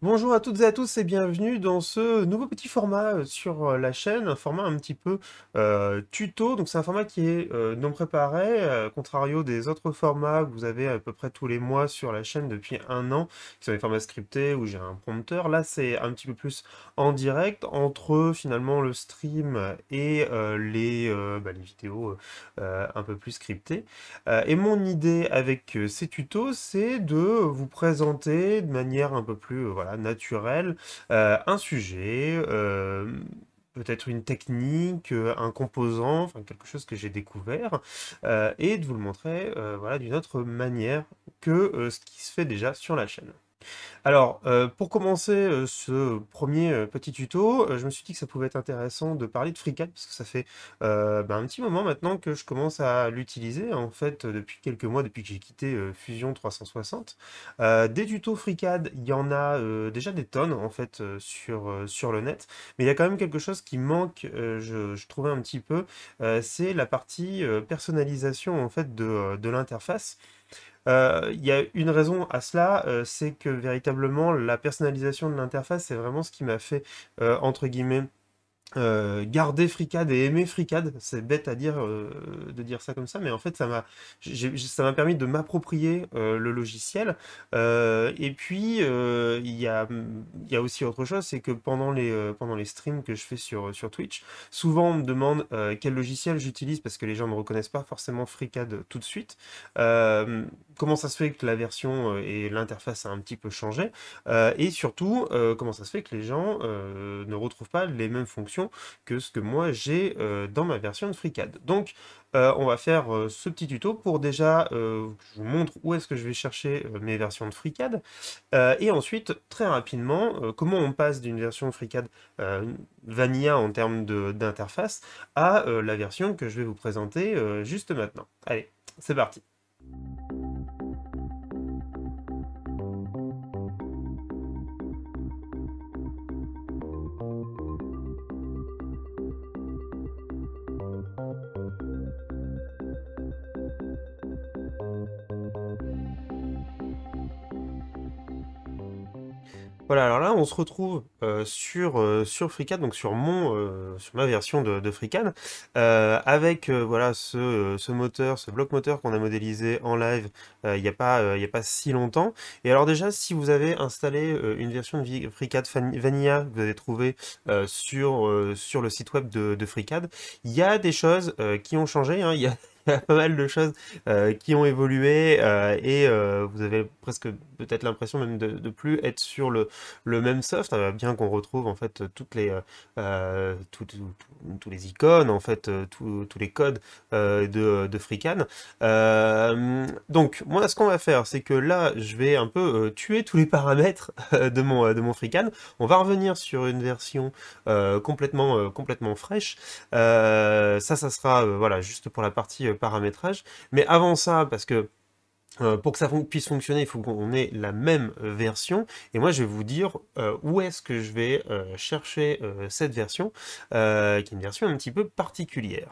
Bonjour à toutes et à tous et bienvenue dans ce nouveau petit format euh, sur euh, la chaîne, un format un petit peu euh, tuto, donc c'est un format qui est non préparé, contrario des autres formats que vous avez à peu près tous les mois sur la chaîne depuis un an, qui sont des formats scriptés où j'ai un prompteur, là c'est un petit peu plus en direct, entre finalement le stream et bah, les, vidéos un peu plus scriptées. et mon idée avec ces tutos, c'est de vous présenter de manière un peu plus naturel, euh, un sujet, euh, peut-être une technique, euh, un composant, enfin quelque chose que j'ai découvert, et de vous le montrer voilà, d'une autre manière que ce qui se fait déjà sur la chaîne. Alors, euh, pour commencer euh, ce premier euh, petit tuto, je me suis dit que ça pouvait être intéressant de parler de FreeCAD, parce que ça fait bah, un petit moment maintenant que je commence à l'utiliser, en fait, depuis quelques mois, depuis que j'ai quitté Fusion 360. des tutos FreeCAD, il y en a déjà des tonnes, en fait, sur, le net, mais il y a quand même quelque chose qui manque, je, trouvais un petit peu, c'est la partie personnalisation, en fait, de l'interface. Euh, il y a une raison à cela, euh, c'est que véritablement la personnalisation de l'interface, c'est vraiment ce qui m'a fait, euh, entre guillemets, euh, garder FreeCAD et aimer FreeCAD c'est bête à dire euh, de dire ça comme ça, mais en fait ça m'a ça m'a permis de m'approprier euh, le logiciel. et puis il y a il y aussi autre chose, c'est que pendant les pendant les streams que je fais sur sur Twitch, souvent on me demande quel logiciel j'utilise parce que les gens ne reconnaissent pas forcément FreeCAD tout de suite. comment ça se fait que la version et l'interface a un petit peu changé et surtout comment ça se fait que les gens ne retrouvent pas les mêmes fonctions que ce que moi j'ai euh, dans ma version de FreeCAD. Donc euh, on va faire euh, ce petit tuto pour déjà je vous montre où est-ce que je vais chercher mes versions de FreeCAD et ensuite très rapidement comment on passe d'une version FreeCAD vanilla en termes d'interface à la version que je vais vous présenter juste maintenant. Allez, c'est parti Voilà, alors là, on se retrouve euh, sur, euh, sur FreeCAD, donc sur mon euh, sur ma version de, de FreeCAD, avec voilà ce, ce, moteur, ce bloc moteur qu'on a modélisé en live il n'y a, pas, il a pas si longtemps. Et alors déjà, si vous avez installé une version de FreeCAD Vanilla que vous avez trouvée sur, sur le site web de, de FreeCAD, il y a des choses qui ont changé, hein. il y a pas mal de choses euh, qui ont évolué euh, et euh, vous avez presque peut-être l'impression même de, de, plus être sur le, le même soft, hein, bien qu'on retrouve en fait toutes les tout, les icônes en fait, tous les codes de, de donc moi ce qu'on va faire, c'est que là je vais un peu tuer tous les paramètres de mon de mon frican On va revenir sur une version complètement complètement fraîche. ça, ça sera voilà juste pour la partie paramétrage. Mais avant ça, parce que euh, pour que ça puisse fonctionner, il faut qu'on ait la même version. Et moi, je vais vous dire euh, où est-ce que je vais euh, chercher cette version, qui est une version un petit peu particulière.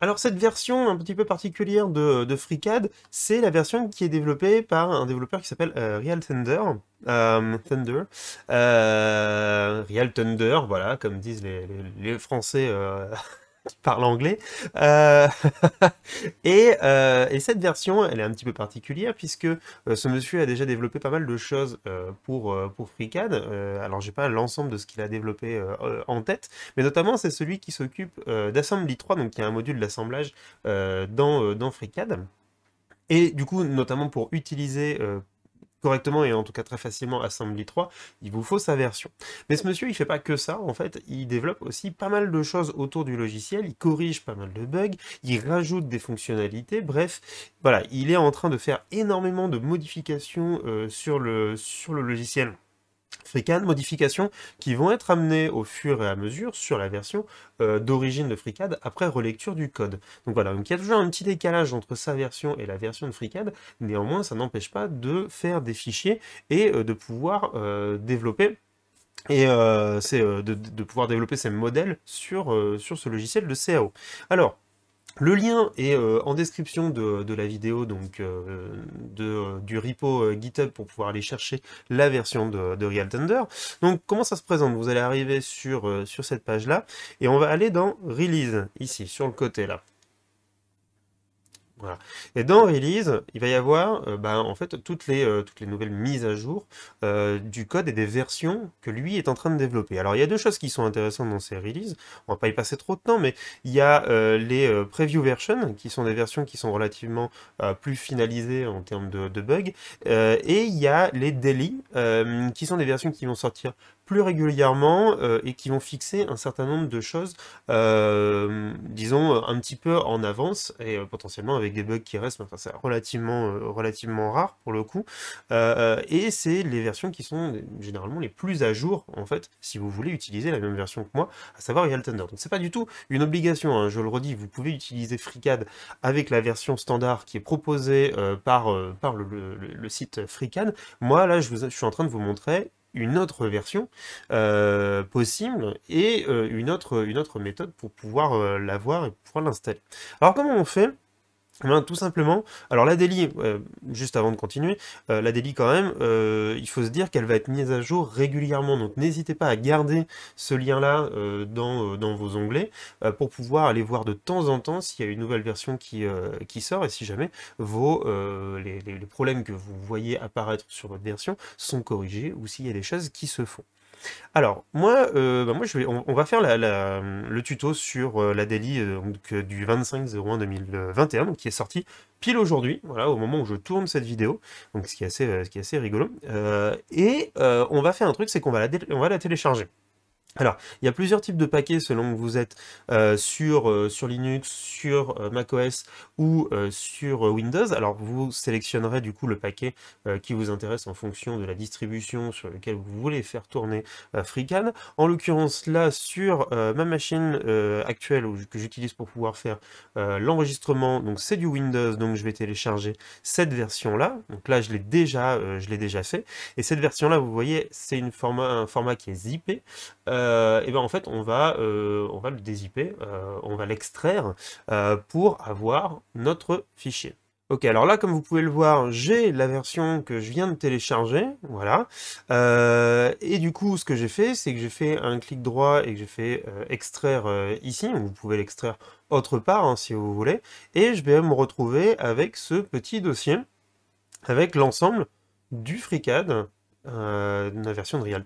Alors cette version un petit peu particulière de, FreeCAD, c'est la version qui est développée par un développeur qui s'appelle Real Thunder. Real Thunder, voilà, comme disent les, Français parle anglais. Euh, et, euh, et, cette version, elle est un petit peu particulière puisque euh, ce monsieur a déjà développé pas mal de choses pour, pour FreeCAD. alors, j'ai pas l'ensemble de ce qu'il a développé en tête, mais notamment, c'est celui qui s'occupe d'Assembly 3, donc qui est un module d'assemblage dans, dans FreeCAD. Et du coup, notamment pour utiliser correctement et en tout cas très facilement Assembly 3, il vous faut sa version. Mais ce monsieur, il fait pas que ça, en fait, il développe aussi pas mal de choses autour du logiciel, il corrige pas mal de bugs, il rajoute des fonctionnalités, bref, voilà, il est en train de faire énormément de modifications euh, sur, le, sur le logiciel FreeCAD, modifications qui vont être amenées au fur et à mesure sur la version euh, d'origine de FreeCAD après relecture du code. Donc voilà, il y a toujours un petit décalage entre sa version et la version de FreeCAD, néanmoins ça n'empêche pas de faire des fichiers et euh, de pouvoir euh, développer et de, pouvoir développer ces modèles sur, sur ce logiciel de CAO. Alors, le lien est euh, en description de, la vidéo, donc euh, euh, du repo GitHub pour pouvoir aller chercher la version de, de Real Thunder. Donc comment ça se présente Vous allez arriver sur cette page-là et on va aller dans Release, ici, sur le côté là. Et dans Release, il va y avoir euh, bah, en fait euh, toutes les, nouvelles mises à jour euh, du code et des versions que lui est en train de développer. Alors il y a deux choses qui sont intéressantes dans ces releases, on ne va pas y passer trop de temps, mais il y a les preview versions, qui sont des versions qui sont relativement plus finalisées en termes de, de bugs, et il y a les daily, qui sont des versions qui vont sortir régulièrement euh, et qui vont fixer un certain nombre de choses, euh, disons, un petit peu en avance et euh, potentiellement avec des bugs qui restent, enfin, c'est relativement, relativement rare pour le coup. et c'est les versions qui sont généralement les plus à jour, en fait, si vous voulez utiliser la même version que moi, à savoir le tender Donc c'est pas du tout une obligation, hein, je le redis, vous pouvez utiliser FreeCAD avec la version standard qui est proposée par, par le, site FreeCAD. Moi, là, je, vous, je suis en train de vous montrer une autre version euh, possible et euh, une, autre, une autre méthode pour pouvoir euh, l'avoir et pouvoir l'installer. Alors comment on fait eh ben, tout simplement, alors la Daily, euh, juste avant de continuer, euh, la délit quand même, euh, il faut se dire qu'elle va être mise à jour régulièrement, donc n'hésitez pas à garder ce lien-là dans, dans, vos onglets pour pouvoir aller voir de temps en temps s'il y a une nouvelle version qui, qui sort et si jamais vos, les, les problèmes que vous voyez apparaître sur votre version sont corrigés ou s'il y a des choses qui se font. Alors, moi, euh, bah, moi on, va faire le tuto sur euh, la daily euh, du 25-01-2021, qui est sorti pile aujourd'hui, voilà, au moment où je tourne cette vidéo, donc ce qui est assez, assez rigolo. et on va faire un truc, c'est qu'on va, on va la télécharger. Alors, il y a plusieurs types de paquets selon que vous êtes euh, sur, euh, sur, Linux, sur euh, macOS ou sur Windows. Alors, vous sélectionnerez du coup le paquet qui vous intéresse en fonction de la distribution sur laquelle vous voulez faire tourner FreeCAN. En l'occurrence, là, sur ma machine actuelle que j'utilise pour pouvoir faire l'enregistrement, donc c'est du Windows, donc je vais télécharger cette version-là. Donc là, je l'ai déjà, déjà fait. Et cette version-là, vous voyez, c'est un format qui est zippé et euh, eh bien en fait on va, euh, on va le dézipper, euh, on va l'extraire pour avoir notre fichier. Ok, alors là, comme vous pouvez le voir, j'ai la version que je viens de télécharger, voilà. et du coup, ce que j'ai fait, c'est que j'ai fait un clic droit et que j'ai fait extraire ici. Vous pouvez l'extraire autre part, hein, si vous voulez. Et je vais me retrouver avec ce petit dossier, avec l'ensemble du FreeCAD euh, la version de Real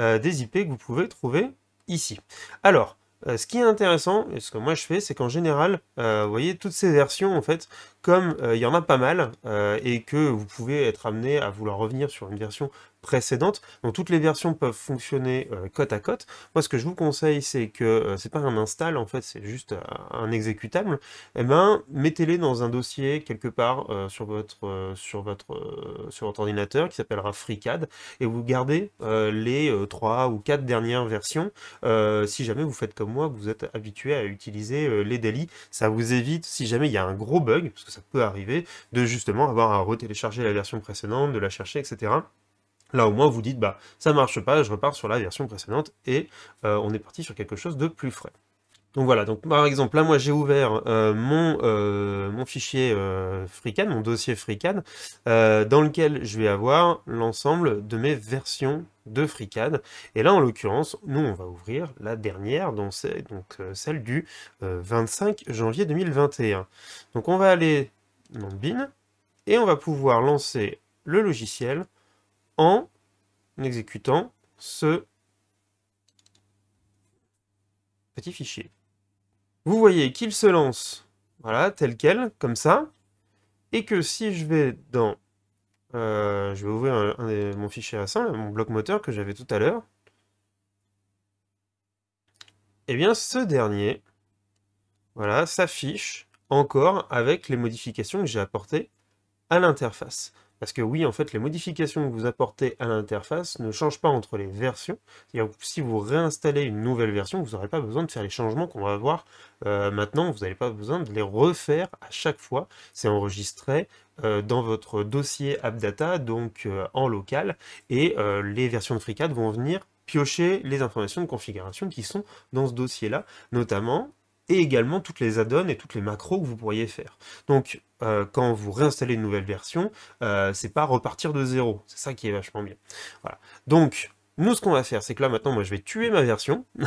euh, des IP que vous pouvez trouver ici. Alors, euh, ce qui est intéressant, et ce que moi je fais, c'est qu'en général, vous voyez, toutes ces versions, en fait, comme il y en a pas mal, et que vous pouvez être amené à vouloir revenir sur une version précédentes. Donc toutes les versions peuvent fonctionner euh, côte à côte. Moi ce que je vous conseille c'est que euh, c'est pas un install en fait, c'est juste euh, un exécutable. Eh ben mettez-les dans un dossier quelque part sur votre sur votre sur votre ordinateur qui s'appellera FreeCAD et vous gardez les trois ou quatre dernières versions. si jamais vous faites comme moi, vous êtes habitué à utiliser les daily, ça vous évite si jamais il y a un gros bug parce que ça peut arriver de justement avoir à retélécharger la version précédente, de la chercher, etc. Là, au moins, vous dites, bah, ça marche pas, je repars sur la version précédente et euh, on est parti sur quelque chose de plus frais. Donc voilà, donc par exemple, là moi j'ai ouvert euh, mon, euh, mon fichier FreeCAD, mon dossier FreeCAD, dans lequel je vais avoir l'ensemble de mes versions de FreeCAD. Et là en l'occurrence, nous on va ouvrir la dernière, donc, donc celle du 25 janvier 2021. Donc on va aller dans Bin, et on va pouvoir lancer le logiciel en exécutant ce petit fichier. Vous voyez qu'il se lance voilà, tel quel, comme ça, et que si je vais dans... Euh, je vais ouvrir mon fichier récent, mon bloc moteur que j'avais tout à l'heure. Eh bien, ce dernier, voilà, s'affiche encore avec les modifications que j'ai apportées à l'interface. Parce que oui, en fait, les modifications que vous apportez à l'interface ne changent pas entre les versions. si vous réinstallez une nouvelle version, vous n'aurez pas besoin de faire les changements qu'on va voir euh, maintenant. Vous n'avez pas besoin de les refaire à chaque fois. C'est enregistré euh, dans votre dossier AppData, donc euh, en local. Et les versions de FreeCAD vont venir piocher les informations de configuration qui sont dans ce dossier-là, notamment et également toutes les add-ons et toutes les macros que vous pourriez faire. Donc euh, quand vous réinstallez une nouvelle version, euh, c'est pas repartir de zéro. C'est ça qui est vachement bien. Voilà. Donc, nous, ce qu'on va faire, c'est que là, maintenant, moi, je vais tuer ma version.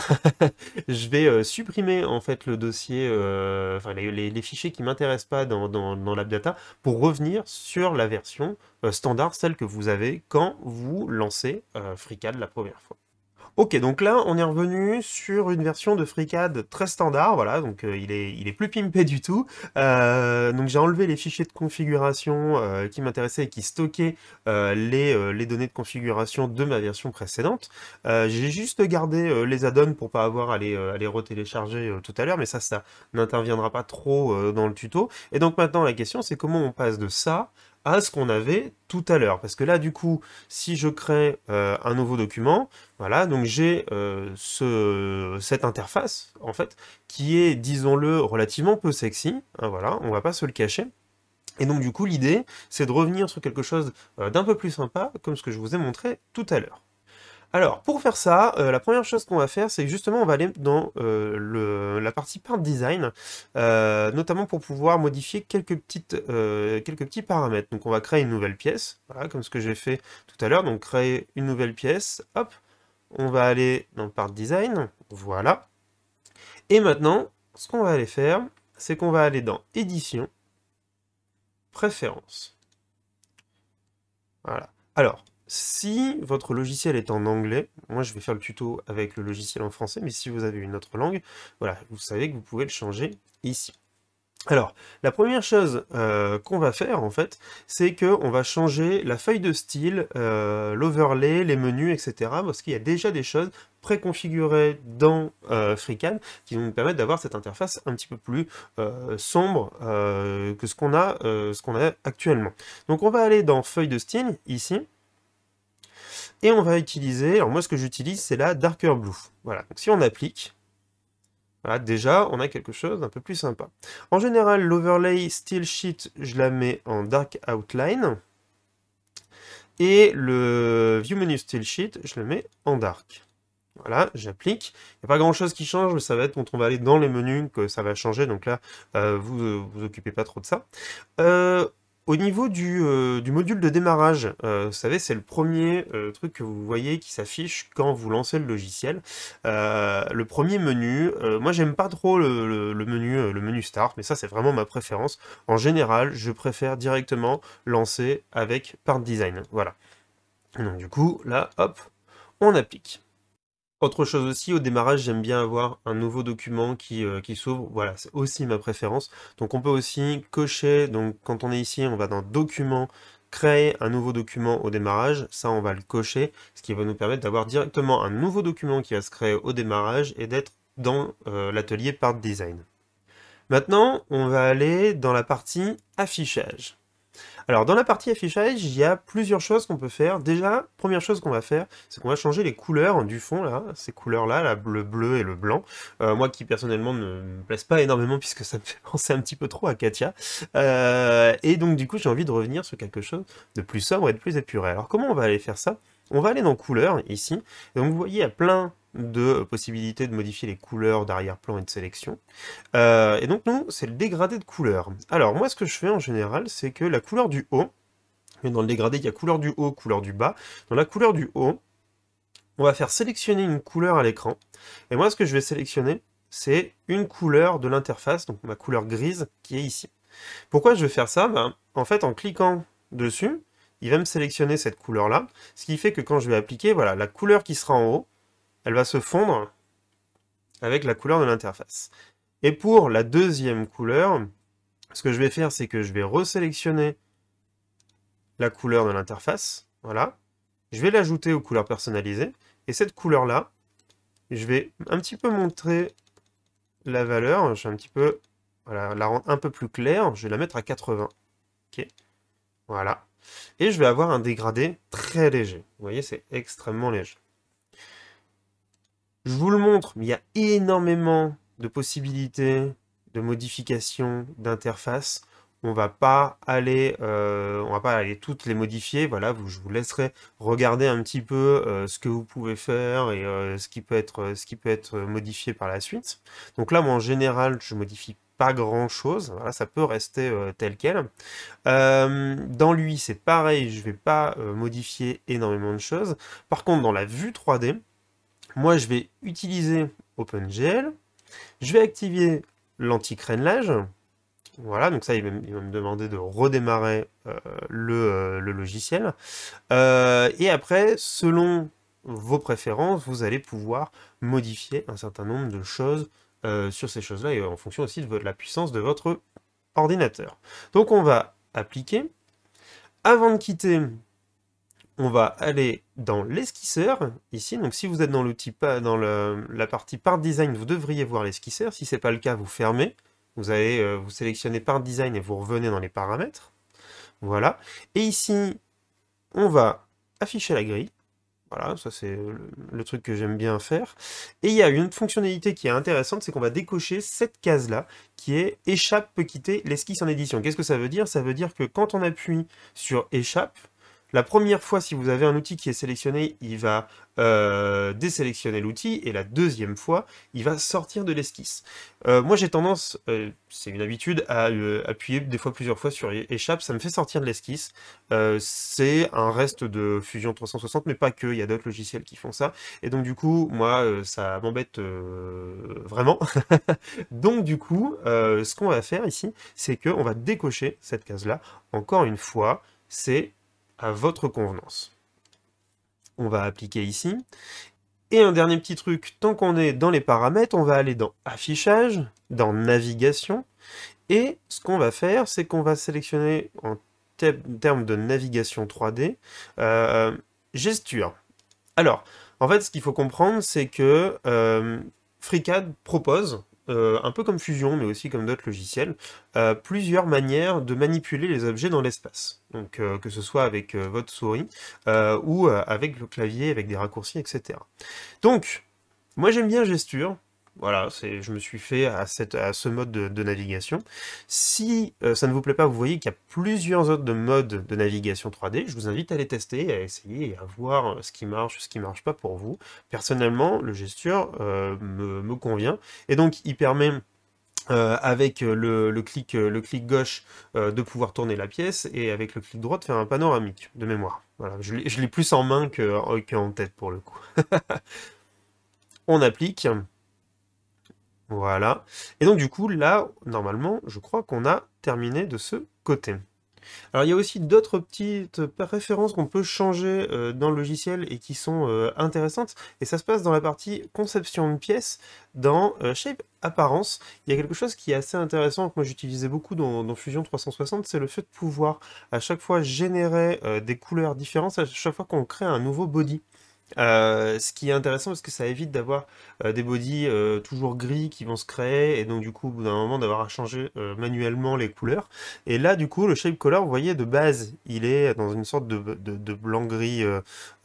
je vais euh, supprimer, en fait, le dossier, euh, enfin, les, fichiers qui ne m'intéressent pas dans, dans, l'AppData pour revenir sur la version standard, celle que vous avez quand vous lancez FreeCAD la première fois. Ok, donc là, on est revenu sur une version de FreeCAD très standard, voilà, donc euh, il, est, plus pimpé du tout. Euh, donc j'ai enlevé les fichiers de configuration euh, qui m'intéressaient et qui stockaient les, données de configuration de ma version précédente. j'ai juste gardé les add-ons pour pas avoir à les, à les retélécharger tout à l'heure, mais ça, ça n'interviendra pas trop dans le tuto. Et donc maintenant, la question, c'est comment on passe de ça à ce qu'on avait tout à l'heure. Parce que là, du coup, si je crée euh, un nouveau document, voilà, donc j'ai euh, ce, cette interface, en fait, qui est, disons-le, relativement peu sexy, hein, voilà, on va pas se le cacher. Et donc, du coup, l'idée, c'est de revenir sur quelque chose euh, d'un peu plus sympa, comme ce que je vous ai montré tout à l'heure. Alors, pour faire ça, euh, la première chose qu'on va faire, c'est justement, on va aller dans euh, la partie part design, euh, notamment pour pouvoir modifier quelques, petites, quelques petits paramètres. Donc, on va créer une nouvelle pièce, voilà, comme ce que j'ai fait tout à l'heure. Donc, créer une nouvelle pièce, hop, on va aller dans part design, voilà. Et maintenant, ce qu'on va aller faire, c'est qu'on va aller dans édition, Préférences. Voilà. Alors, si votre logiciel est en anglais, moi je vais faire le tuto avec le logiciel en français, mais si vous avez une autre langue, voilà, vous savez que vous pouvez le changer ici. Alors, la première chose euh, qu'on va faire, en fait, c'est qu'on va changer la feuille de style, euh, l'overlay, les menus, etc. Parce qu'il y a déjà des choses préconfigurées dans euh, FreeCAD qui vont nous permettre d'avoir cette interface un petit peu plus sombre que ce qu'on a, a actuellement. Donc, on va aller dans feuille de style, ici. Et on va utiliser, alors moi ce que j'utilise c'est la Darker Blue. Voilà, donc si on applique, voilà, déjà on a quelque chose d'un peu plus sympa. En général l'overlay Steel Sheet je la mets en Dark Outline. Et le View Menu Steel Sheet je le mets en Dark. Voilà, j'applique. Il n'y a pas grand chose qui change, mais ça va être quand on va aller dans les menus que ça va changer. Donc là, euh, vous euh, vous occupez pas trop de ça. Euh, au niveau euh, du, module de démarrage, euh, vous savez, c'est le premier euh, truc que vous voyez qui s'affiche quand vous lancez le logiciel. le premier menu, moi j'aime pas trop le, menu le menu start, mais ça c'est vraiment ma préférence. En général, je préfère directement lancer avec Part Design. Voilà. Donc du coup, là, hop, on applique. Autre chose aussi, au démarrage, j'aime bien avoir un nouveau document euh, qui, s'ouvre. Voilà, c'est aussi ma préférence. Donc on peut aussi cocher, donc quand on est ici, on va dans Documents, créer un nouveau document au démarrage. Ça, on va le cocher, ce qui va nous permettre d'avoir directement un nouveau document qui va se créer au démarrage et d'être dans euh, l'atelier Part Design. Maintenant, on va aller dans la partie affichage. Alors dans la partie affichage, il y a plusieurs choses qu'on peut faire. Déjà, première chose qu'on va faire, c'est qu'on va changer les couleurs du fond, là, ces couleurs-là, le bleu et le blanc. Euh, moi qui personnellement ne me plaise pas énormément puisque ça me fait penser un petit peu trop à Katia. Euh, et donc du coup, j'ai envie de revenir sur quelque chose de plus sobre et de plus épuré. Alors comment on va aller faire ça on va aller dans couleurs ici, donc vous voyez il y a plein de possibilité de modifier les couleurs d'arrière-plan et de sélection. Euh, et donc nous, c'est le dégradé de couleur. Alors moi, ce que je fais en général, c'est que la couleur du haut, Mais dans le dégradé, il y a couleur du haut, couleur du bas. Dans la couleur du haut, on va faire sélectionner une couleur à l'écran. Et moi, ce que je vais sélectionner, c'est une couleur de l'interface, donc ma couleur grise qui est ici. Pourquoi je vais faire ça ben, En fait, en cliquant dessus, il va me sélectionner cette couleur-là, ce qui fait que quand je vais appliquer, voilà, la couleur qui sera en haut, elle va se fondre avec la couleur de l'interface. Et pour la deuxième couleur, ce que je vais faire, c'est que je vais resélectionner la couleur de l'interface. Voilà. Je vais l'ajouter aux couleurs personnalisées. Et cette couleur-là, je vais un petit peu montrer la valeur. Je vais un petit peu la rendre un peu plus claire. Je vais la mettre à 80. OK. Voilà. Et je vais avoir un dégradé très léger. Vous voyez, c'est extrêmement léger. Je vous le montre, mais il y a énormément de possibilités de modifications d'interface. On va pas aller, euh, on va pas aller toutes les modifier. Voilà, je vous laisserai regarder un petit peu euh, ce que vous pouvez faire et euh, ce qui peut être, ce qui peut être modifié par la suite. Donc là, moi en général, je modifie pas grand chose. Voilà, ça peut rester tel quel. dans lui, c'est pareil, je vais pas modifier énormément de choses. Par contre, dans la vue 3D, moi je vais utiliser OpenGL, je vais activer l'anti-crénelage, voilà, donc ça, il va, me demander de redémarrer euh, euh, le, logiciel. Euh, et après, selon vos préférences, vous allez pouvoir modifier un certain nombre de choses sur ces choses-là et en fonction aussi de, la puissance de votre ordinateur. Donc on va appliquer. Avant de quitter, on va aller dans l'esquisseur, ici. Donc si vous êtes dans l'outil dans la partie part design, vous devriez voir l'esquisseur. Si ce n'est pas le cas, vous fermez. Vous allez euh, vous sélectionner part design et vous revenez dans les paramètres. Voilà. Et ici, on va afficher la grille. Voilà, ça c'est le, le, truc que j'aime bien faire. Et il y a une fonctionnalité qui est intéressante, c'est qu'on va décocher cette case-là, qui est « Échappe peut quitter l'esquisse en édition ». Qu'est-ce que ça veut dire Ça veut dire que quand on appuie sur « Échappe », la première fois, si vous avez un outil qui est sélectionné, il va euh, désélectionner l'outil, et la deuxième fois, il va sortir de l'esquisse. Euh, moi, j'ai tendance, euh, c'est une habitude, à appuyer des fois plusieurs fois sur échappe, ça me fait sortir de l'esquisse. c'est un reste de Fusion 360, mais pas que, il y a d'autres logiciels qui font ça. Et donc, du coup, moi, ça m'embête vraiment. donc, du coup, ce qu'on va faire ici, c'est qu'on va décocher cette case-là. Encore une fois, c'est à votre convenance. On va appliquer ici. Et un dernier petit truc, tant qu'on est dans les paramètres, on va aller dans Affichage, dans Navigation, et ce qu'on va faire, c'est qu'on va sélectionner en termes de navigation 3D, euh, Gesture. Alors, en fait, ce qu'il faut comprendre, c'est que euh, FreeCAD propose euh, un peu comme Fusion, mais aussi comme d'autres logiciels, euh, plusieurs manières de manipuler les objets dans l'espace. Donc euh, que ce soit avec votre souris ou avec le clavier, avec des raccourcis, etc. Donc, moi j'aime bien Gesture, voilà, je me suis fait à, ce mode de, navigation. Si euh, ça ne vous plaît pas, vous voyez qu'il y a plusieurs autres modes de navigation 3D. Je vous invite à les tester, à essayer et à voir euh, ce qui marche, ce qui ne marche pas pour vous. Personnellement, le gesture euh, me, convient. Et donc, il permet avec le, clic, gauche de pouvoir tourner la pièce et avec le clic droit de faire un panoramique de mémoire. Voilà, je l'ai plus en main qu'en tête pour le coup. On applique. Voilà. Et donc du coup, là, normalement, je crois qu'on a terminé de ce côté. Alors il y a aussi d'autres petites références qu'on peut changer euh, dans le logiciel et qui sont euh, intéressantes. Et ça se passe dans la partie conception de pièces, dans euh, Shape Apparence. Il y a quelque chose qui est assez intéressant que moi j'utilisais beaucoup dans, Fusion 360, c'est le fait de pouvoir à chaque fois générer des couleurs différentes à chaque fois qu'on crée un nouveau body. Euh, ce qui est intéressant parce que ça évite d'avoir euh, des bodies euh, toujours gris qui vont se créer et donc du coup au bout d'un moment d'avoir à changer manuellement les couleurs et là du coup le shape color vous voyez de base il est dans une sorte de, blanc gris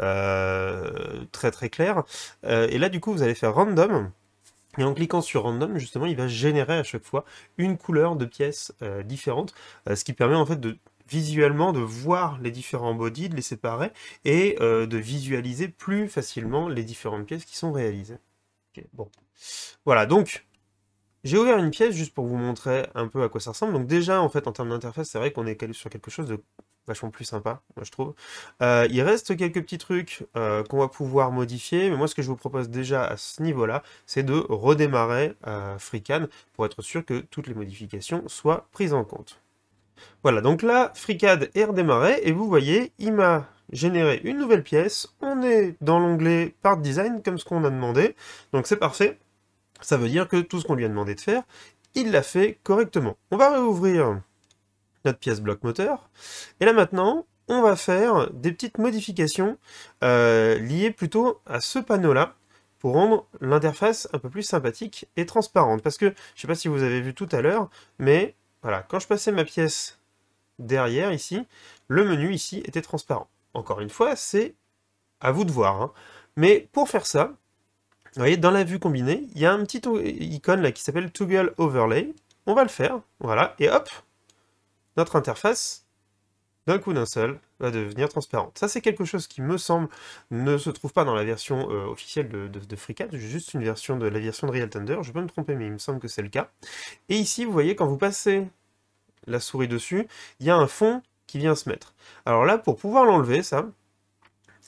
très très clair et là du coup vous allez faire random et en cliquant sur random, justement, il va générer à chaque fois une couleur de pièce différente ce qui permet en fait de visuellement de voir les différents bodies, de les séparer et euh, de visualiser plus facilement les différentes pièces qui sont réalisées. bon. Voilà, donc j'ai ouvert une pièce juste pour vous montrer un peu à quoi ça ressemble. Donc déjà, en fait, en termes d'interface, c'est vrai qu'on est sur quelque chose de vachement plus sympa, moi je trouve. Euh, il reste quelques petits trucs euh, qu'on va pouvoir modifier, mais moi ce que je vous propose déjà à ce niveau-là, c'est de redémarrer euh, FreeCAD pour être sûr que toutes les modifications soient prises en compte. Voilà, donc là, FreeCAD est redémarré, et vous voyez, il m'a généré une nouvelle pièce, on est dans l'onglet part design, comme ce qu'on a demandé, donc c'est parfait, ça veut dire que tout ce qu'on lui a demandé de faire, il l'a fait correctement. On va réouvrir notre pièce bloc moteur, et là maintenant, on va faire des petites modifications euh, liées plutôt à ce panneau-là, pour rendre l'interface un peu plus sympathique et transparente. Parce que, je ne sais pas si vous avez vu tout à l'heure, mais voilà, quand je passais ma pièce derrière ici, le menu ici était transparent. Encore une fois, c'est à vous de voir. Hein. Mais pour faire ça, vous voyez, dans la vue combinée, il y a un petit icône là qui s'appelle Toggle Overlay. On va le faire, voilà, et hop, notre interface d'un coup d'un seul, va devenir transparente. Ça, c'est quelque chose qui, me semble, ne se trouve pas dans la version euh, officielle de, de, FreeCAD, juste une version de la version de Real Thunder, je peux me tromper, mais il me semble que c'est le cas. Et ici, vous voyez, quand vous passez la souris dessus, il y a un fond qui vient se mettre. Alors là, pour pouvoir l'enlever, ça,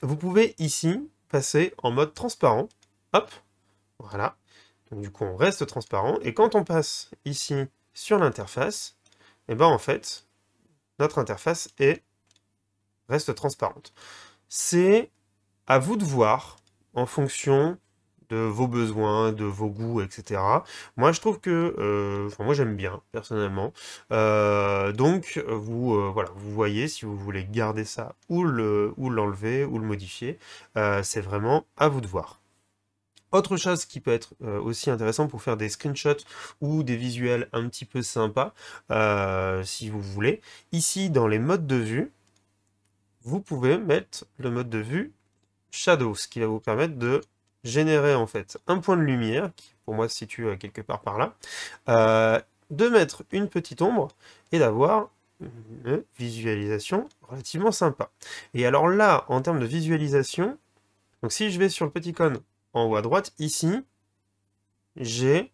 vous pouvez ici passer en mode transparent. Hop, voilà. Donc, du coup, on reste transparent. Et quand on passe ici sur l'interface, et eh ben en fait, notre interface est, reste transparente. C'est à vous de voir, en fonction de vos besoins, de vos goûts, etc. Moi, je trouve que, euh, moi, j'aime bien personnellement. Euh, donc, vous, euh, voilà, vous voyez si vous voulez garder ça ou le, ou l'enlever ou le modifier. c'est vraiment à vous de voir. Autre chose qui peut être euh, aussi intéressant pour faire des screenshots ou des visuels un petit peu sympas, euh, si vous voulez, ici dans les modes de vue, vous pouvez mettre le mode de vue Shadow, ce qui va vous permettre de générer en fait un point de lumière, qui pour moi se situe euh, quelque part par là, de mettre une petite ombre et d'avoir une visualisation relativement sympa. Et alors là, en termes de visualisation, donc si je vais sur le petit cône en haut à droite, ici, j'ai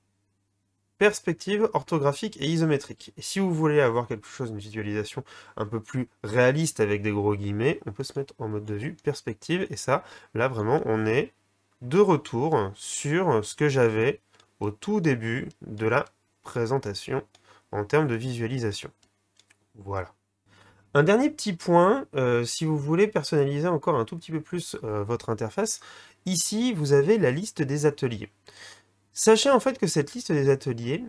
perspective orthographique et isométrique. Et si vous voulez avoir quelque chose, une visualisation un peu plus réaliste avec des gros guillemets, on peut se mettre en mode de vue perspective. Et ça, là vraiment, on est de retour sur ce que j'avais au tout début de la présentation en termes de visualisation. Voilà. Un dernier petit point, euh, si vous voulez personnaliser encore un tout petit peu plus euh, votre interface, Ici, vous avez la liste des ateliers. Sachez en fait que cette liste des ateliers,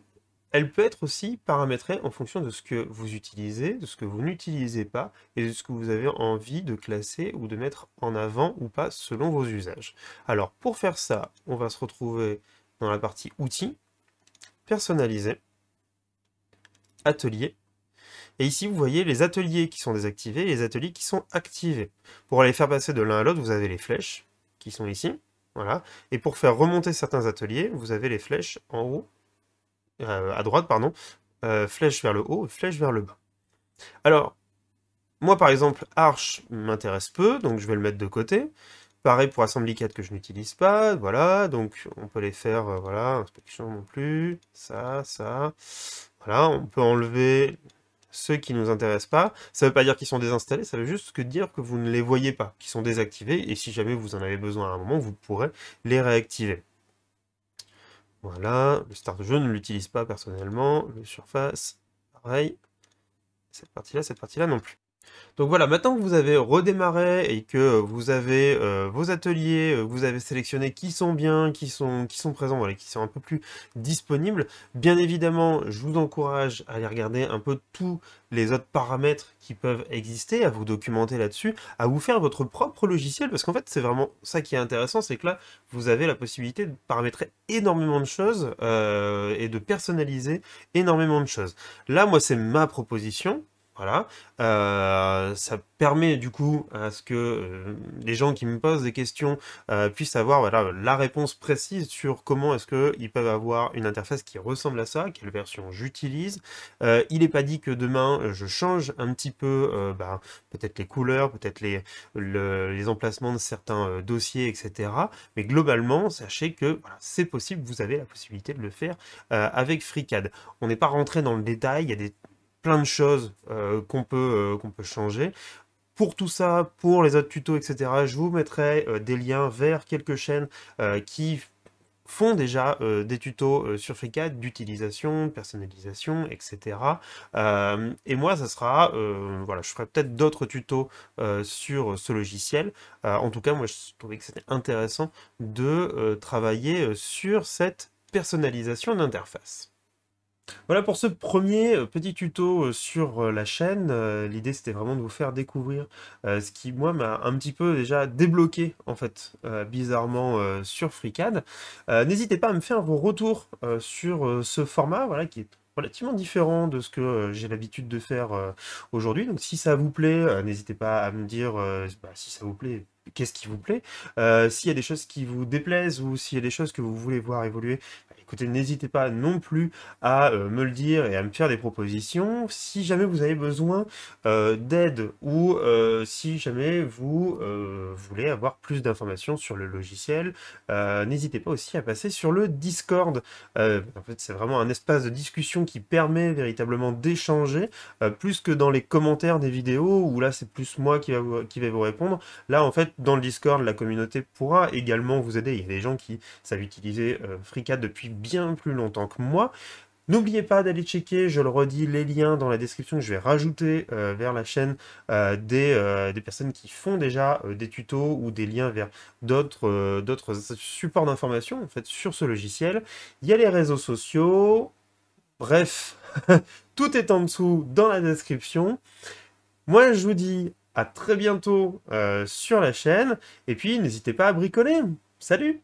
elle peut être aussi paramétrée en fonction de ce que vous utilisez, de ce que vous n'utilisez pas, et de ce que vous avez envie de classer ou de mettre en avant ou pas selon vos usages. Alors pour faire ça, on va se retrouver dans la partie outils, personnaliser, ateliers. et ici, vous voyez les ateliers qui sont désactivés et les ateliers qui sont activés. Pour aller faire passer de l'un à l'autre, vous avez les flèches qui sont ici. Voilà. Et pour faire remonter certains ateliers, vous avez les flèches en haut, euh, à droite, pardon, euh, flèche vers le haut flèche vers le bas. Alors, moi par exemple, arche m'intéresse peu, donc je vais le mettre de côté. Pareil pour Assembly 4 que je n'utilise pas, voilà, donc on peut les faire, euh, voilà, inspection non plus, ça, ça. Voilà, on peut enlever ceux qui ne nous intéressent pas. Ça ne veut pas dire qu'ils sont désinstallés, ça veut juste dire que vous ne les voyez pas, qu'ils sont désactivés, et si jamais vous en avez besoin à un moment, vous pourrez les réactiver. Voilà, le start jeu ne l'utilise pas personnellement, le surface, pareil, cette partie-là, cette partie-là non plus. Donc voilà, maintenant que vous avez redémarré et que vous avez euh, vos ateliers, euh, vous avez sélectionné qui sont bien, qui sont, qui sont présents, qui sont un peu plus disponibles, bien évidemment, je vous encourage à aller regarder un peu tous les autres paramètres qui peuvent exister, à vous documenter là-dessus, à vous faire votre propre logiciel, parce qu'en fait, c'est vraiment ça qui est intéressant, c'est que là, vous avez la possibilité de paramétrer énormément de choses euh, et de personnaliser énormément de choses. Là, moi, c'est ma proposition, voilà. Euh, ça permet du coup à ce que euh, les gens qui me posent des questions euh, puissent avoir voilà, la réponse précise sur comment est-ce qu'ils peuvent avoir une interface qui ressemble à ça, quelle version j'utilise. il n'est pas dit que demain je change un petit peu ben, peut-être les couleurs, peut-être les, emplacements de certains dossiers, etc. Mais globalement, sachez que c'est possible, vous avez la possibilité de le faire avec FreeCAD. On n'est pas rentré dans le détail, il y a des plein de choses euh, qu'on peut, euh, peut changer. Pour tout ça, pour les autres tutos, etc., je vous mettrai euh, des liens vers quelques chaînes qui font déjà des tutos sur sur FreeCAD d'utilisation, personnalisation, etc. et moi, ça sera, voilà, je ferai peut-être d'autres tutos sur ce logiciel. en tout cas, moi, je trouvais que c'était intéressant de travailler sur cette personnalisation d'interface. Voilà pour ce premier euh, petit tuto euh, sur euh, la chaîne. L'idée c'était vraiment de vous faire découvrir ce qui moi m'a un petit peu déjà débloqué en fait bizarrement sur FreeCAD. N'hésitez pas à me faire vos retours sur ce format voilà, qui est relativement différent de ce que j'ai l'habitude de faire aujourd'hui. Donc si ça vous plaît, n'hésitez pas à me dire bah, si ça vous plaît, qu'est-ce qui vous plaît. Euh, s'il y a des choses qui vous déplaisent ou s'il y a des choses que vous voulez voir évoluer, bah, écoutez, n'hésitez pas non plus à euh, me le dire et à me faire des propositions. Si jamais vous avez besoin euh, d'aide ou si jamais vous voulez avoir plus d'informations sur le logiciel, n'hésitez pas aussi à passer sur le Discord. en fait, c'est vraiment un espace de discussion qui permet véritablement d'échanger, plus que dans les commentaires des vidéos où là c'est plus moi qui va qui vais vous répondre. Là, en fait, dans le Discord, la communauté pourra également vous aider. Il y a des gens qui savent utiliser euh, FreeCAD depuis bien plus longtemps que moi. N'oubliez pas d'aller checker, je le redis, les liens dans la description que je vais rajouter euh, vers la chaîne euh, euh, des, personnes qui font déjà des tutos ou des liens vers d'autres d'autres supports d'information en fait, sur ce logiciel. Il y a les réseaux sociaux. Bref, tout est en dessous dans la description. Moi, je vous dis à très bientôt euh, sur la chaîne. Et puis, n'hésitez pas à bricoler. Salut